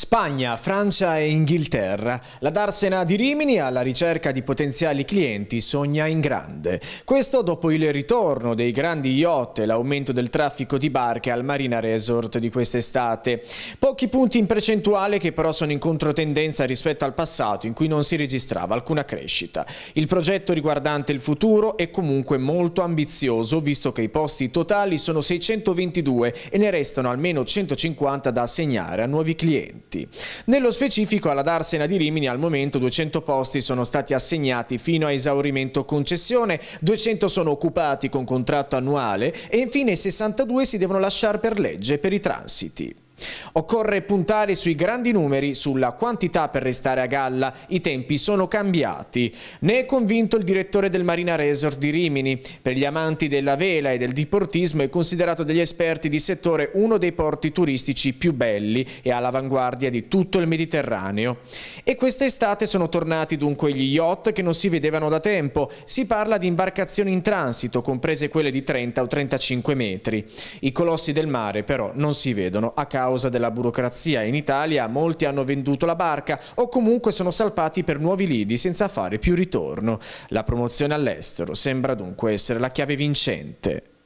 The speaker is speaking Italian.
Spagna, Francia e Inghilterra. La Darsena di Rimini alla ricerca di potenziali clienti sogna in grande. Questo dopo il ritorno dei grandi yacht e l'aumento del traffico di barche al Marina Resort di quest'estate. Pochi punti in percentuale che però sono in controtendenza rispetto al passato in cui non si registrava alcuna crescita. Il progetto riguardante il futuro è comunque molto ambizioso visto che i posti totali sono 622 e ne restano almeno 150 da assegnare a nuovi clienti iscritti. Nello specifico alla Darsena di Rimini al momento 200 posti sono stati assegnati fino a esaurimento concessione, 200 sono occupati con contratto annuale e infine 62 si devono lasciare per legge per i transiti. Occorre puntare sui grandi numeri, sulla quantità per restare a galla. I tempi sono cambiati. Ne è convinto il direttore del Marina Resort di Rimini. Per gli amanti della vela e del diportismo è considerato dagli esperti di settore uno dei porti turistici più belli e all'avanguardia di tutto il Mediterraneo. E quest'estate sono tornati dunque gli yacht che non si vedevano da tempo. Si parla di imbarcazioni in transito, comprese quelle di 30 o 35 metri. I colossi del mare però non si vedono a causa causa della burocrazia in Italia molti hanno venduto la barca o comunque sono salpati per nuovi lidi senza fare più ritorno. La promozione all'estero sembra dunque essere la chiave vincente.